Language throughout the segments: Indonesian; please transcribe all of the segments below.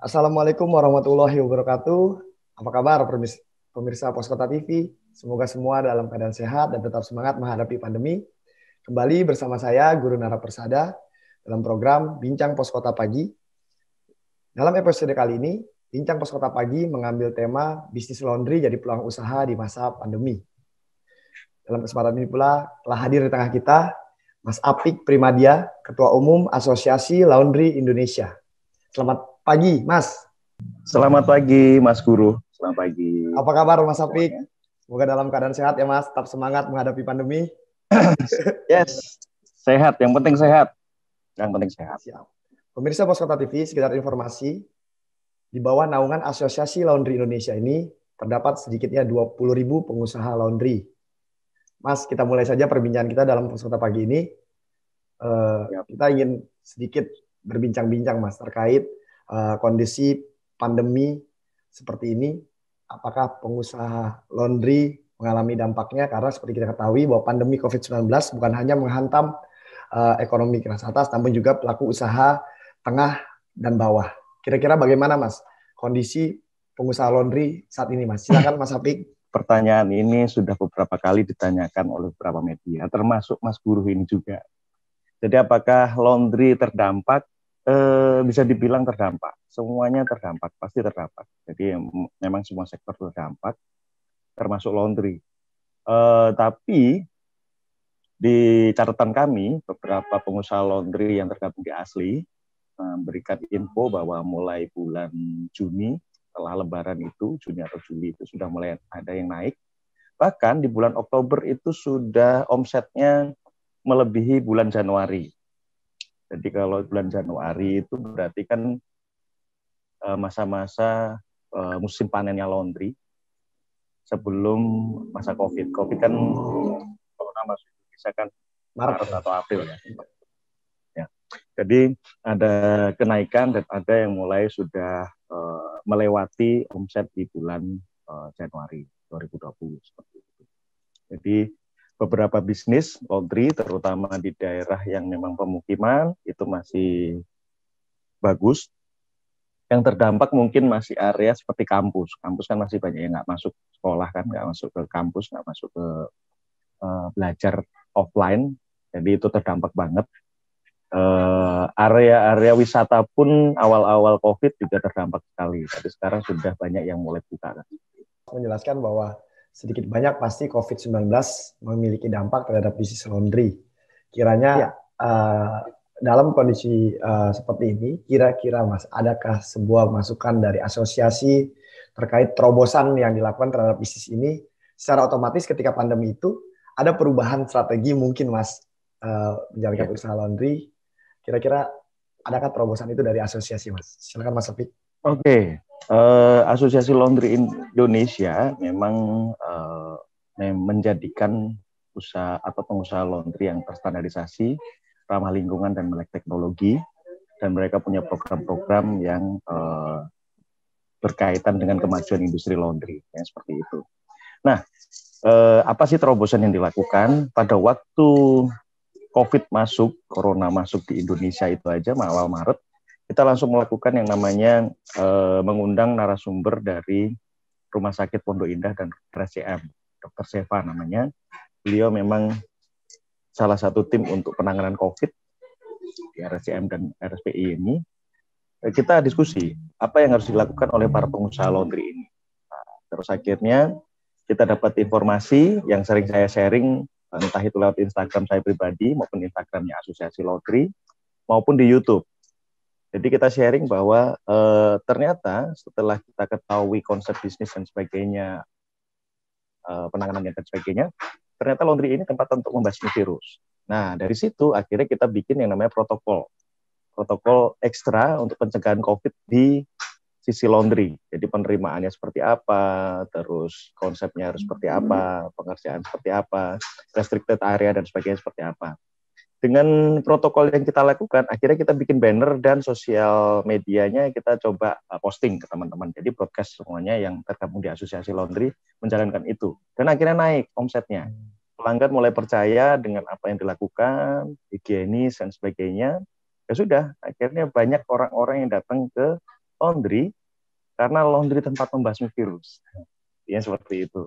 Assalamualaikum warahmatullahi wabarakatuh. Apa kabar pemirsa Poskota TV? Semoga semua dalam keadaan sehat dan tetap semangat menghadapi pandemi. Kembali bersama saya, Guru Nara Persada, dalam program Bincang Poskota Pagi. Dalam episode kali ini, Bincang Poskota Pagi mengambil tema bisnis laundry jadi peluang usaha di masa pandemi. Dalam kesempatan ini pula telah hadir di tengah kita Mas Apik Primadia, Ketua Umum Asosiasi Laundry Indonesia. Selamat pagi, Mas. Selamat pagi, Mas Guru. Selamat pagi. Apa kabar, Mas Apik? Semoga dalam keadaan sehat ya, Mas. Tetap semangat menghadapi pandemi. yes, sehat. Yang penting sehat. Yang penting sehat. Siap. Pemirsa Pos Kota TV, sekitar informasi, di bawah naungan Asosiasi Laundry Indonesia ini, terdapat sedikitnya 20 ribu pengusaha laundry. Mas, kita mulai saja perbincangan kita dalam Pos Kota Pagi ini. Uh, Kita ingin sedikit berbincang-bincang, Mas, terkait Eh, kondisi pandemi seperti ini, apakah pengusaha laundry mengalami dampaknya? Karena seperti kita ketahui bahwa pandemi COVID-19 bukan hanya menghantam uh, ekonomi kelas atas, namun juga pelaku usaha tengah dan bawah. Kira-kira bagaimana, Mas, kondisi pengusaha laundry saat ini, Mas? Silakan, Mas Apik. Pertanyaan ini sudah beberapa kali ditanyakan oleh beberapa media, termasuk Mas Guru ini juga. Jadi apakah laundry terdampak? eh, bisa dibilang terdampak. Semuanya terdampak, pasti terdampak. Jadi memang semua sektor terdampak, termasuk laundry. Eh, tapi di catatan kami, beberapa pengusaha laundry yang tergabung di Asli memberikan info bahwa mulai bulan Juni setelah Lebaran itu, Juni atau Juli itu sudah mulai ada yang naik. Bahkan di bulan Oktober itu sudah omsetnya melebihi bulan Januari jadi kalau bulan Januari itu berarti kan eh, masa-masa eh, musim panennya laundry sebelum masa COVID. COVID kan kalau masuk bisa kan Maret ya? atau April ya. ya. Jadi ada kenaikan dan ada yang mulai sudah eh, melewati omset di bulan Januari 2020 seperti itu. Jadi beberapa bisnis laundry terutama di daerah yang memang pemukiman itu masih bagus. Yang terdampak mungkin masih area seperti kampus. Kampus kan masih banyak yang nggak masuk sekolah kan, nggak masuk ke kampus, nggak masuk ke uh, belajar offline. Jadi itu terdampak banget. Eh, area-area uh, wisata pun awal-awal COVID juga terdampak sekali. Tapi sekarang sudah banyak yang mulai buka. Menjelaskan bahwa sedikit banyak pasti COVID-19 memiliki dampak terhadap bisnis laundry. Kiranya ya. uh, dalam kondisi uh, seperti ini, kira-kira Mas, adakah sebuah masukan dari asosiasi terkait terobosan yang dilakukan terhadap bisnis ini secara otomatis ketika pandemi itu ada perubahan strategi mungkin Mas uh, menjalankan ya. usaha laundry. Kira-kira adakah terobosan itu dari asosiasi Mas? Silakan Mas Sofik. Oke, Eh, Asosiasi Laundry Indonesia memang uh, menjadikan usaha atau pengusaha laundry yang terstandarisasi, ramah lingkungan dan melek teknologi, dan mereka punya program-program yang uh, berkaitan dengan kemajuan industri laundry, yang seperti itu. Nah, uh, apa sih terobosan yang dilakukan pada waktu COVID masuk, Corona masuk di Indonesia itu aja awal Maret, kita langsung melakukan yang namanya eh, mengundang narasumber dari Rumah Sakit Pondok Indah dan RCM, Dr. Seva namanya. Beliau memang salah satu tim untuk penanganan COVID di RCM dan RSPI ini. Eh, kita diskusi apa yang harus dilakukan oleh para pengusaha laundry ini. Nah, terus akhirnya kita dapat informasi yang sering saya sharing entah itu lewat Instagram saya pribadi maupun Instagramnya Asosiasi Laundry maupun di YouTube jadi kita sharing bahwa e, ternyata setelah kita ketahui konsep bisnis dan sebagainya, e, eh, penanganan dan sebagainya, ternyata laundry ini tempat untuk membasmi virus. Nah, dari situ akhirnya kita bikin yang namanya protokol. Protokol ekstra untuk pencegahan COVID di sisi laundry. Jadi penerimaannya seperti apa, terus konsepnya harus seperti hmm. apa, pengerjaan seperti apa, restricted area dan sebagainya seperti apa dengan protokol yang kita lakukan, akhirnya kita bikin banner dan sosial medianya kita coba uh, posting ke teman-teman. Jadi broadcast semuanya yang tergabung di Asosiasi Laundry menjalankan itu. Dan akhirnya naik omsetnya. Pelanggan mulai percaya dengan apa yang dilakukan, higienis dan sebagainya. Ya sudah, akhirnya banyak orang-orang yang datang ke laundry karena laundry tempat membasmi virus. Ya seperti itu.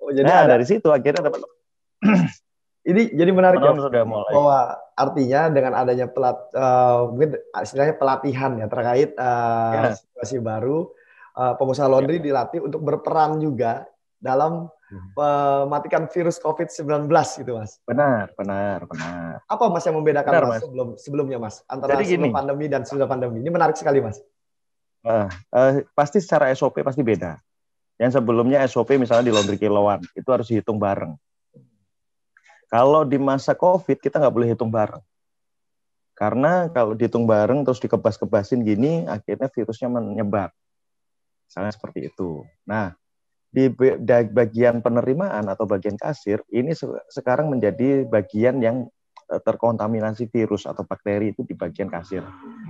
Oh, jadi nah, ada... dari situ akhirnya teman-teman ini jadi menarik ya. Sudah mulai. Bahwa artinya dengan adanya pelat, uh, mungkin istilahnya pelatihan ya terkait uh, eh, yeah. situasi baru, uh, pengusaha laundry ya. dilatih untuk berperan juga dalam hmm. mematikan uh, virus COVID-19 gitu mas. Benar, benar, benar. Apa mas yang membedakan benar, mas, mas. sebelum sebelumnya mas antara jadi sebelum gini. pandemi dan sudah pandemi? Ini menarik sekali mas. Uh, uh, pasti secara SOP pasti beda. Yang sebelumnya SOP misalnya di laundry kiloan itu harus dihitung bareng kalau di masa COVID kita nggak boleh hitung bareng. Karena hmm. kalau dihitung bareng terus dikebas-kebasin gini, akhirnya virusnya menyebar. Misalnya seperti itu. Nah, di bagian penerimaan atau bagian kasir, ini sekarang menjadi bagian yang e, terkontaminasi virus atau bakteri itu di bagian kasir.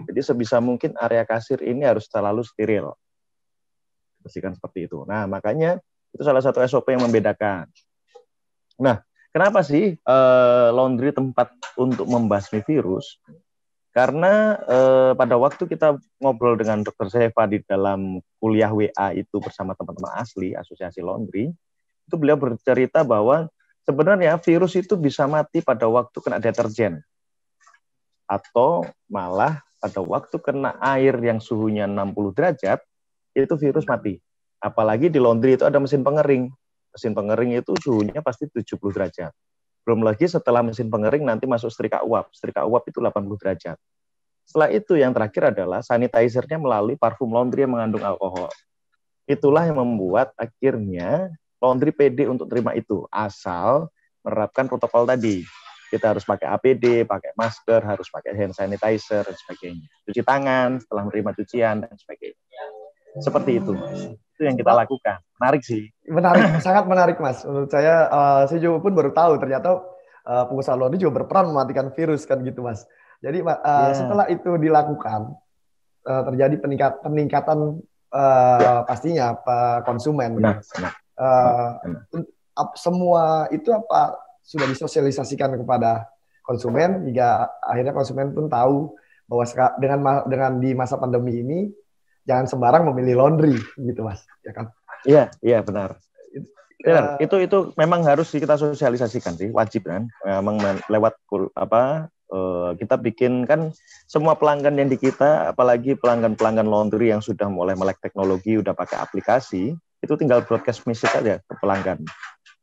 Jadi sebisa mungkin area kasir ini harus terlalu steril. Bersihkan seperti itu. Nah, makanya itu salah satu SOP yang membedakan. Nah, Kenapa sih uh, laundry tempat untuk membasmi virus? Karena uh, pada waktu kita ngobrol dengan Dr. Seva di dalam kuliah WA itu bersama teman-teman asli Asosiasi Laundry, itu beliau bercerita bahwa sebenarnya virus itu bisa mati pada waktu kena deterjen atau malah pada waktu kena air yang suhunya 60 derajat itu virus mati. Apalagi di laundry itu ada mesin pengering mesin pengering itu suhunya pasti 70 derajat. Belum lagi setelah mesin pengering nanti masuk setrika uap. Setrika uap itu 80 derajat. Setelah itu yang terakhir adalah sanitizernya melalui parfum laundry yang mengandung alkohol. Itulah yang membuat akhirnya laundry PD untuk terima itu. Asal menerapkan protokol tadi. Kita harus pakai APD, pakai masker, harus pakai hand sanitizer, dan sebagainya. Cuci tangan setelah menerima cucian, dan sebagainya seperti itu mas itu yang kita lakukan menarik sih menarik sangat menarik mas menurut saya uh, saya juga pun baru tahu ternyata uh, pengusaha luar negeri juga berperan mematikan virus kan gitu mas jadi uh, eh, yeah. setelah itu dilakukan uh, terjadi peningkat, peningkatan uh, pastinya apa konsumen benar, benar. Uh, benar. semua itu apa sudah disosialisasikan kepada konsumen hingga akhirnya konsumen pun tahu bahwa dengan dengan di masa pandemi ini jangan sembarang memilih laundry gitu mas ya kan iya iya benar iya. benar itu itu memang harus kita sosialisasikan sih wajib kan memang lewat apa eh, kita bikin kan semua pelanggan yang di kita apalagi pelanggan pelanggan laundry yang sudah mulai melek teknologi udah pakai aplikasi itu tinggal broadcast message aja ke pelanggan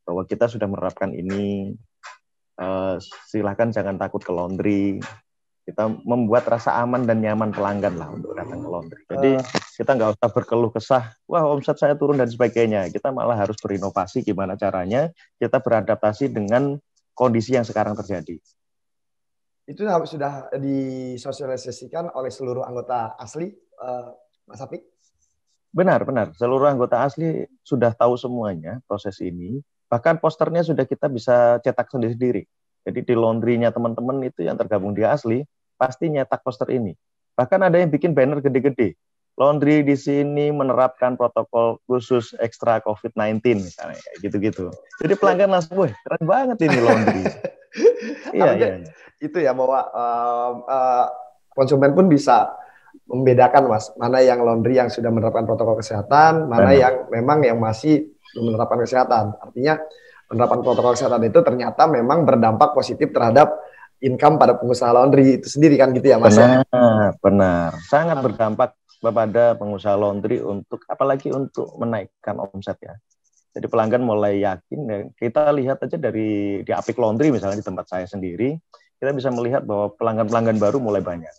bahwa kita sudah menerapkan ini eh, silahkan jangan takut ke laundry kita membuat rasa aman dan nyaman pelanggan lah untuk datang ke laundry. Jadi ah. kita nggak usah berkeluh kesah, wah omset saya turun dan sebagainya. Kita malah harus berinovasi gimana caranya kita beradaptasi dengan kondisi yang sekarang terjadi. Itu sudah disosialisasikan oleh seluruh anggota asli, eh, Mas Apik? Benar, benar. Seluruh anggota asli sudah tahu semuanya proses ini. Bahkan posternya sudah kita bisa cetak sendiri-sendiri. Jadi di laundrynya teman-teman itu yang tergabung di asli, pasti nyetak poster ini. Bahkan ada yang bikin banner gede-gede. Laundry di sini menerapkan protokol khusus ekstra COVID-19 misalnya gitu-gitu. Jadi pelanggan langsung, wah keren banget ini laundry. iya, iya. iya. Itu ya bahwa uh, uh, konsumen pun bisa membedakan mas mana yang laundry yang sudah menerapkan protokol kesehatan, mana Benar. yang memang yang masih menerapkan kesehatan. Artinya penerapan protokol kesehatan itu ternyata memang berdampak positif terhadap income pada pengusaha laundry itu sendiri kan gitu ya Mas? Ya? Benar, benar. Sangat berdampak kepada pengusaha laundry untuk apalagi untuk menaikkan omset ya. Jadi pelanggan mulai yakin dan ya, kita lihat aja dari di Apik Laundry misalnya di tempat saya sendiri, kita bisa melihat bahwa pelanggan-pelanggan baru mulai banyak,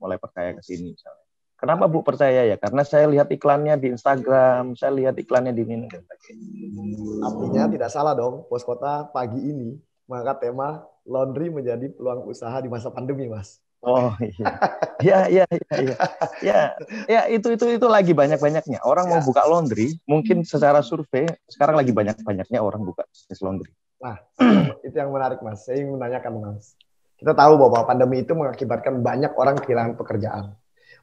mulai percaya ke sini misalnya. Kenapa Bu percaya ya? Karena saya lihat iklannya di Instagram, saya lihat iklannya di mana Artinya tidak salah dong, Pos Kota pagi ini maka tema laundry menjadi peluang usaha di masa pandemi, Mas. Oh iya, iya, iya, iya, iya. ya, ya itu itu itu lagi banyak banyaknya orang ya. mau buka laundry, mungkin hmm. secara survei sekarang lagi banyak banyaknya orang buka bisnis laundry. Nah itu yang menarik mas, saya ingin menanyakan mas, kita tahu bahwa pandemi itu mengakibatkan banyak orang kehilangan pekerjaan.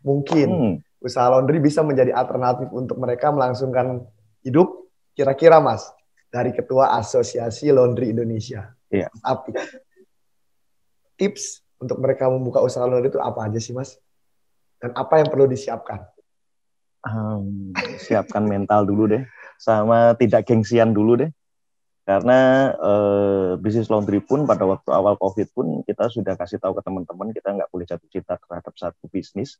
Mungkin hmm. usaha laundry bisa menjadi alternatif untuk mereka melangsungkan hidup, kira-kira mas dari ketua Asosiasi Laundry Indonesia. Iya. Tips untuk mereka membuka usaha luar itu apa aja sih mas? Dan apa yang perlu disiapkan? Um, siapkan mental dulu deh, sama tidak gengsian dulu deh. Karena eh, bisnis laundry pun pada waktu awal COVID pun kita sudah kasih tahu ke teman-teman kita nggak boleh jatuh cinta terhadap satu bisnis.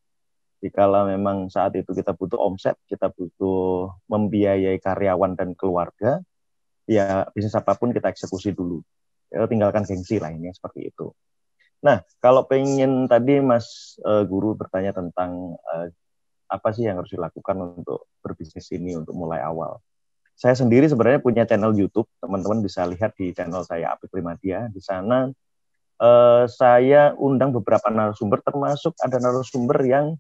Jikalau memang saat itu kita butuh omset, kita butuh membiayai karyawan dan keluarga, ya bisnis apapun kita eksekusi dulu. Ya, tinggalkan gengsi lainnya seperti itu. Nah, kalau pengen tadi Mas uh, Guru bertanya tentang uh, apa sih yang harus dilakukan untuk berbisnis ini untuk mulai awal. Saya sendiri sebenarnya punya channel YouTube, teman-teman bisa lihat di channel saya Apik Primadia. Di sana uh, saya undang beberapa narasumber, termasuk ada narasumber yang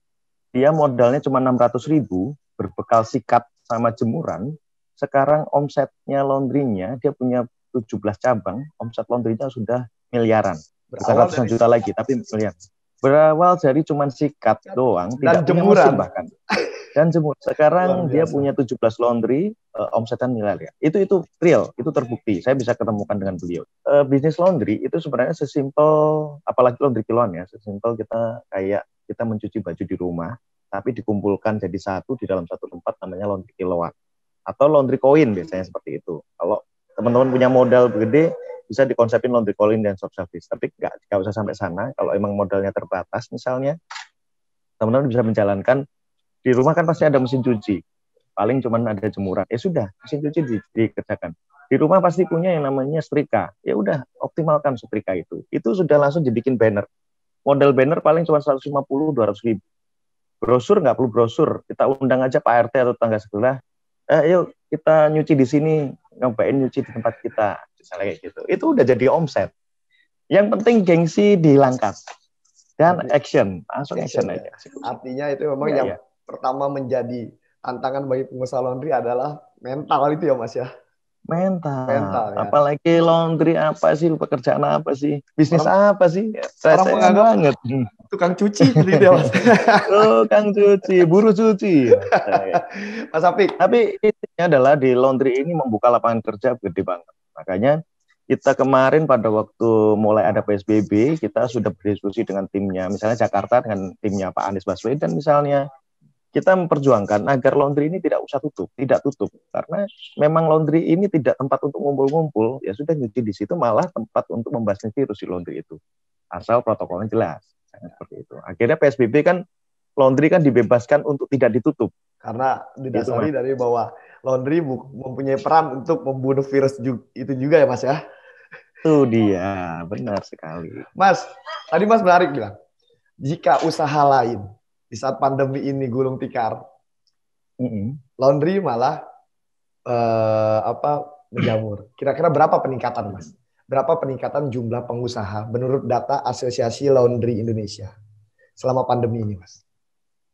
dia modalnya cuma 600 ribu, berbekal sikat sama jemuran. Sekarang omsetnya laundrynya, dia punya 17 cabang, omset laundrynya sudah miliaran. Bukan ratusan juta lagi, tapi miliar. Berawal dari cuma sikat doang, Dan tidak jemuran. punya bahkan. Dan jemur. Sekarang dia punya 17 laundry, uh, omsetan ya Itu itu real, itu terbukti. Saya bisa ketemukan dengan beliau. Uh, bisnis laundry itu sebenarnya sesimpel, apalagi laundry kiloan ya, sesimpel kita kayak kita mencuci baju di rumah, tapi dikumpulkan jadi satu di dalam satu tempat namanya laundry kiloan atau laundry koin biasanya seperti itu. Kalau teman-teman punya modal gede bisa dikonsepin laundry calling dan soft service tapi nggak nggak usah sampai sana kalau emang modalnya terbatas misalnya teman-teman bisa menjalankan di rumah kan pasti ada mesin cuci paling cuman ada jemuran ya sudah mesin cuci di, dikerjakan di rumah pasti punya yang namanya setrika ya udah optimalkan setrika itu itu sudah langsung dibikin banner Model banner paling cuma 150 200 ribu brosur nggak perlu brosur kita undang aja Pak RT atau tangga sebelah eh, yuk kita nyuci di sini ngapain nyuci di tempat kita misalnya kayak gitu itu udah jadi omset yang penting gengsi dihilangkan dan action langsung action, action ya. aja artinya itu memang ya, yang ya. pertama menjadi tantangan bagi pengusaha laundry adalah mental itu ya mas ya mental. mental ya. Apalagi laundry apa sih, pekerjaan apa sih, bisnis orang, apa sih? Saya orang banget. Tukang cuci jadi tukang cuci, buruh cuci. mas Api. Tapi intinya adalah di laundry ini membuka lapangan kerja gede banget. Makanya kita kemarin pada waktu mulai ada PSBB, kita sudah berdiskusi dengan timnya, misalnya Jakarta dengan timnya Pak Anies Baswedan misalnya, kita memperjuangkan agar laundry ini tidak usah tutup, tidak tutup karena memang laundry ini tidak tempat untuk ngumpul-ngumpul, ya sudah nyuci di situ malah tempat untuk membasmi virus di laundry itu. Asal protokolnya jelas. Seperti itu. Akhirnya PSBB kan laundry kan dibebaskan untuk tidak ditutup karena didasari gitu, dari bahwa laundry mempunyai peran untuk membunuh virus juga, itu juga ya Mas ya. Itu dia, benar sekali. Mas, tadi Mas menarik bilang jika usaha lain di saat pandemi ini gulung tikar, mm -hmm. laundry malah uh, apa menjamur. Kira-kira berapa peningkatan, Mas? Berapa peningkatan jumlah pengusaha menurut data Asosiasi Laundry Indonesia selama pandemi ini, Mas?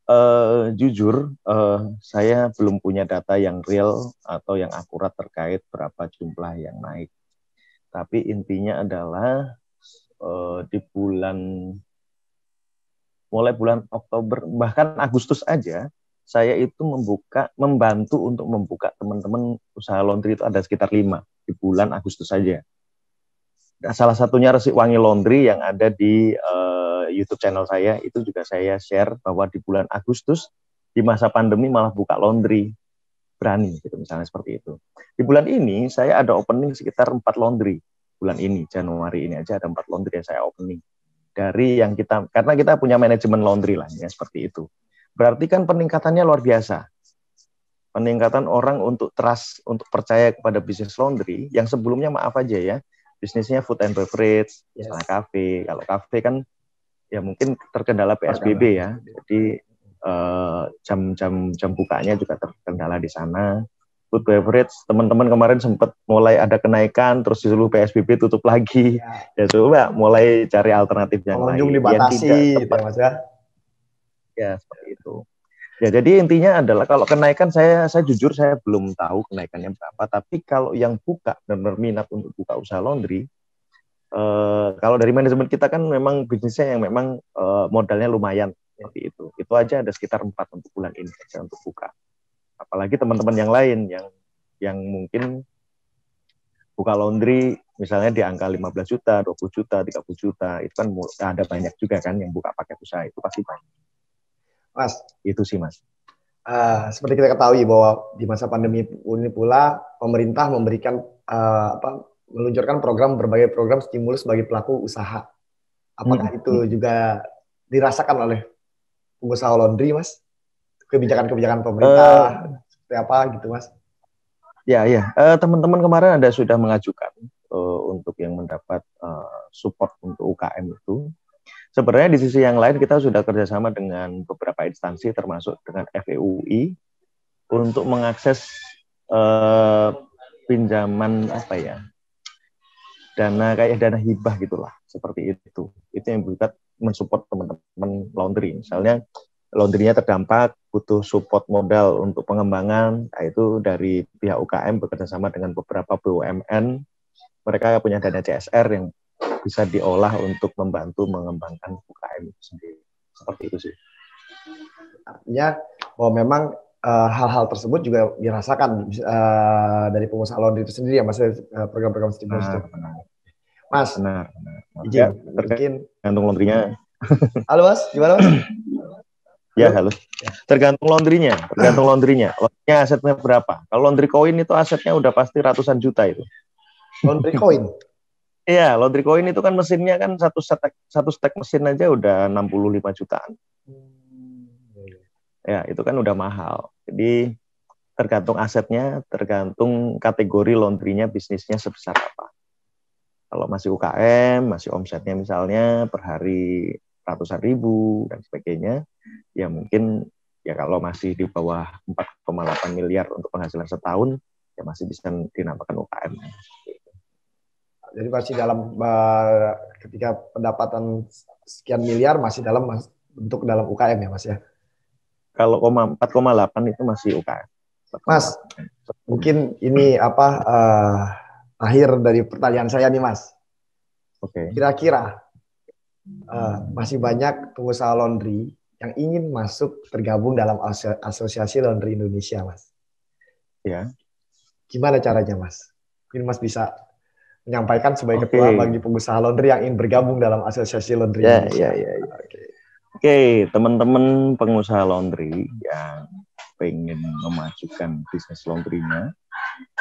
Uh, jujur, uh, saya belum punya data yang real atau yang akurat terkait berapa jumlah yang naik. Tapi intinya adalah uh, di bulan mulai bulan Oktober bahkan Agustus aja saya itu membuka membantu untuk membuka teman-teman usaha laundry itu ada sekitar lima di bulan Agustus saja. Nah, salah satunya resik wangi laundry yang ada di uh, YouTube channel saya itu juga saya share bahwa di bulan Agustus di masa pandemi malah buka laundry berani gitu misalnya seperti itu. Di bulan ini saya ada opening sekitar empat laundry bulan ini Januari ini aja ada empat laundry yang saya opening dari yang kita karena kita punya manajemen laundry lah ya seperti itu. Berarti kan peningkatannya luar biasa. Peningkatan orang untuk trust, untuk percaya kepada bisnis laundry yang sebelumnya maaf aja ya, bisnisnya food and beverage, yes. kafe. Kalau kafe kan ya mungkin terkendala PSBB ya. Jadi eh, jam-jam uh, jam, jam, jam bukanya juga terkendala di sana food beverage teman-teman kemarin sempat mulai ada kenaikan terus disuruh PSBB tutup lagi ya, ya coba mulai cari alternatif yang lain yang tidak gitu ya, tepat. Ya, mas, ya? ya seperti itu ya jadi intinya adalah kalau kenaikan saya saya jujur saya belum tahu kenaikannya berapa tapi kalau yang buka dan berminat untuk buka usaha laundry Uh, kalau dari manajemen kita kan memang bisnisnya yang memang uh, modalnya lumayan seperti itu itu aja ada sekitar empat untuk bulan ini saja untuk buka apalagi teman-teman yang lain yang yang mungkin buka laundry misalnya di angka 15 juta, 20 juta, 30 juta, itu kan ada banyak juga kan yang buka paket usaha itu pasti banyak. Mas, itu sih Mas. Uh, seperti kita ketahui bahwa di masa pandemi ini pula pemerintah memberikan uh, apa meluncurkan program berbagai program stimulus bagi pelaku usaha. Apakah hmm. itu hmm. juga dirasakan oleh pengusaha laundry, Mas? kebijakan-kebijakan pemerintah uh, seperti apa gitu mas? Ya ya uh, teman-teman kemarin ada sudah mengajukan uh, untuk yang mendapat uh, support untuk UKM itu. Sebenarnya di sisi yang lain kita sudah kerjasama dengan beberapa instansi termasuk dengan FEUI untuk mengakses uh, pinjaman apa ya dana kayak dana hibah gitulah seperti itu itu yang berikut mensupport teman-teman laundry misalnya laundrynya terdampak, butuh support modal untuk pengembangan, yaitu nah, dari pihak UKM bekerjasama dengan beberapa BUMN, mereka punya dana CSR yang bisa diolah untuk membantu mengembangkan UKM itu sendiri. Seperti itu sih. Artinya, oh memang eh, hal-hal uh, tersebut juga dirasakan uh, dari pengusaha laundry itu sendiri ya, Mas, uh, program-program stimulus nah, itu. Mas, nah, nah. Izin, mungkin. Gantung laundrynya. Halo Mas, gimana Mas? Ya halo. Tergantung laundrynya, tergantung laundrynya. Laundrynya asetnya berapa? Kalau laundry koin itu asetnya udah pasti ratusan juta itu. Laundry koin. Iya, laundry koin itu kan mesinnya kan satu stek satu stek mesin aja udah 65 jutaan. Hmm, iya, iya. Ya, itu kan udah mahal. Jadi tergantung asetnya, tergantung kategori laundrynya bisnisnya sebesar apa. Kalau masih UKM, masih omsetnya misalnya per hari ratusan ribu dan sebagainya, ya mungkin ya kalau masih di bawah 4,8 miliar untuk penghasilan setahun ya masih bisa dinamakan UKM. Jadi masih dalam eh, ketika pendapatan sekian miliar masih dalam bentuk dalam UKM ya Mas ya. Kalau 4,8 itu masih UKM. Mas, mungkin ini apa uh, akhir dari pertanyaan saya nih Mas. Oke. Okay. Kira-kira uh, masih banyak pengusaha laundry yang ingin masuk tergabung dalam asosiasi laundry Indonesia, Mas. Ya. Gimana caranya, Mas? Mungkin Mas bisa menyampaikan sebagai okay. ketua bagi pengusaha laundry yang ingin bergabung dalam asosiasi laundry yeah, Indonesia. Yeah, yeah, yeah. Oke, okay. okay, teman-teman pengusaha laundry yang pengen memajukan bisnis laundrynya,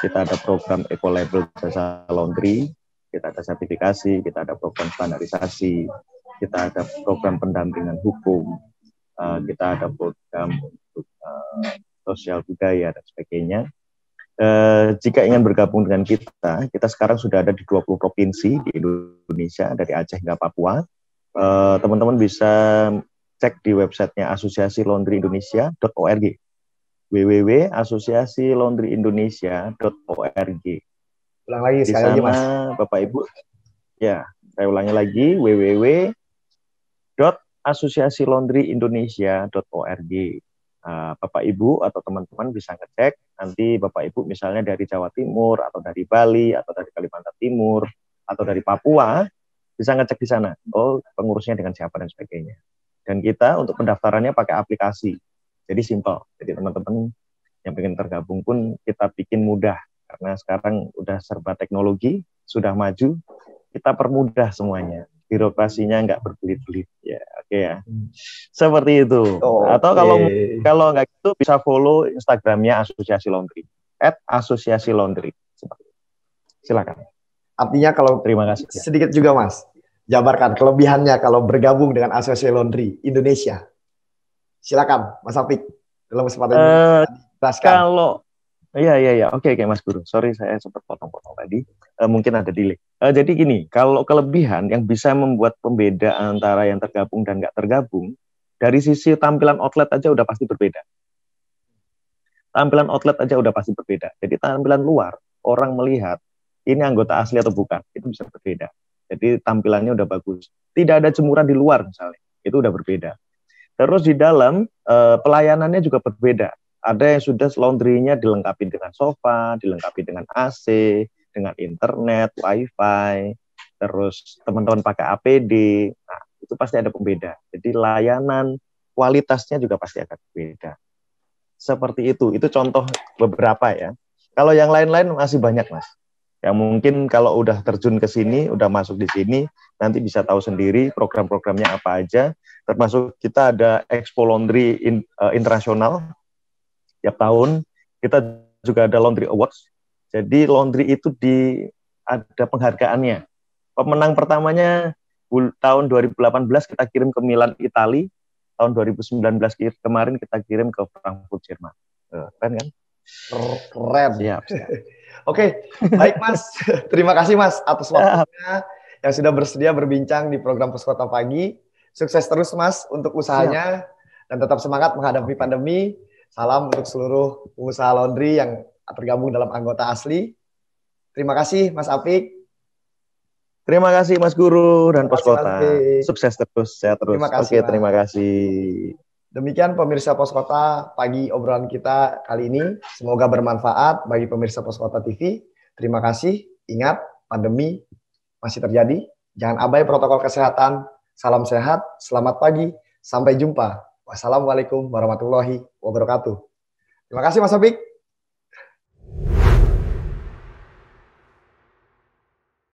kita ada program Eco Label Jasa Laundry, kita ada sertifikasi, kita ada program standarisasi, kita ada program pendampingan hukum, uh, kita ada program untuk uh, sosial budaya dan sebagainya. Uh, jika ingin bergabung dengan kita, kita sekarang sudah ada di 20 provinsi di Indonesia, dari Aceh hingga Papua. Hmm. Teman-teman uh, bisa cek di websitenya asosiasi laundry indonesia.org www.asosiasilaundryindonesia.org Ulang lagi sekali lagi, Mas. Bapak Ibu. Ya, saya ulangi lagi www asosiasi laundry indonesia.org. Uh, Bapak Ibu atau teman-teman bisa ngecek nanti Bapak Ibu misalnya dari Jawa Timur atau dari Bali atau dari Kalimantan Timur atau dari Papua bisa ngecek di sana. Oh, pengurusnya dengan siapa dan sebagainya. Dan kita untuk pendaftarannya pakai aplikasi. Jadi simple. Jadi teman-teman yang ingin tergabung pun kita bikin mudah karena sekarang udah serba teknologi, sudah maju, kita permudah semuanya birokrasinya nggak berbelit-belit ya oke okay ya hmm. seperti itu oh, atau okay. kalau kalau nggak itu bisa follow instagramnya asosiasi laundry at asosiasi laundry silakan artinya kalau terima kasih sedikit juga mas jabarkan kelebihannya kalau bergabung dengan asosiasi laundry Indonesia silakan mas Apik dalam kesempatan uh, ini eh, jelaskan kalau Iya iya iya. Oke oke Mas Guru. Sorry saya sempat potong-potong tadi. E, mungkin ada delay. E, jadi gini, kalau kelebihan yang bisa membuat pembeda antara yang tergabung dan nggak tergabung, dari sisi tampilan outlet aja udah pasti berbeda. Tampilan outlet aja udah pasti berbeda. Jadi tampilan luar orang melihat ini anggota asli atau bukan itu bisa berbeda. Jadi tampilannya udah bagus. Tidak ada jemuran di luar misalnya itu udah berbeda. Terus di dalam e, pelayanannya juga berbeda ada yang sudah laundry dilengkapi dengan sofa, dilengkapi dengan AC, dengan internet, wifi, terus teman-teman pakai APD. Nah, itu pasti ada pembeda. Jadi layanan kualitasnya juga pasti akan berbeda. Seperti itu. Itu contoh beberapa ya. Kalau yang lain-lain masih banyak, Mas. Yang mungkin kalau udah terjun ke sini, udah masuk di sini, nanti bisa tahu sendiri program-programnya apa aja. Termasuk kita ada Expo Laundry in, uh, Internasional tiap tahun kita juga ada Laundry Awards. Jadi Laundry itu di ada penghargaannya. Pemenang pertamanya tahun 2018 kita kirim ke Milan, Italia. Tahun 2019 kemarin kita kirim ke Frankfurt, Jerman. Eh, keren kan? Keren. ya Oke, Oke, baik Mas. Terima kasih Mas atas waktunya yang sudah bersedia berbincang di program Puskota Pagi. Sukses terus Mas untuk usahanya siap. dan tetap semangat menghadapi pandemi. Salam untuk seluruh pengusaha laundry yang tergabung dalam anggota asli. Terima kasih Mas Apik. Terima kasih Mas Guru dan Pos Kota. Sukses terus, sehat terus. Terima kasih, Oke, Mas. terima kasih. Demikian pemirsa Poskota pagi obrolan kita kali ini. Semoga bermanfaat bagi pemirsa Poskota TV. Terima kasih. Ingat, pandemi masih terjadi. Jangan abai protokol kesehatan. Salam sehat, selamat pagi, sampai jumpa. Wassalamualaikum warahmatullahi wabarakatuh. Terima kasih Mas Abik.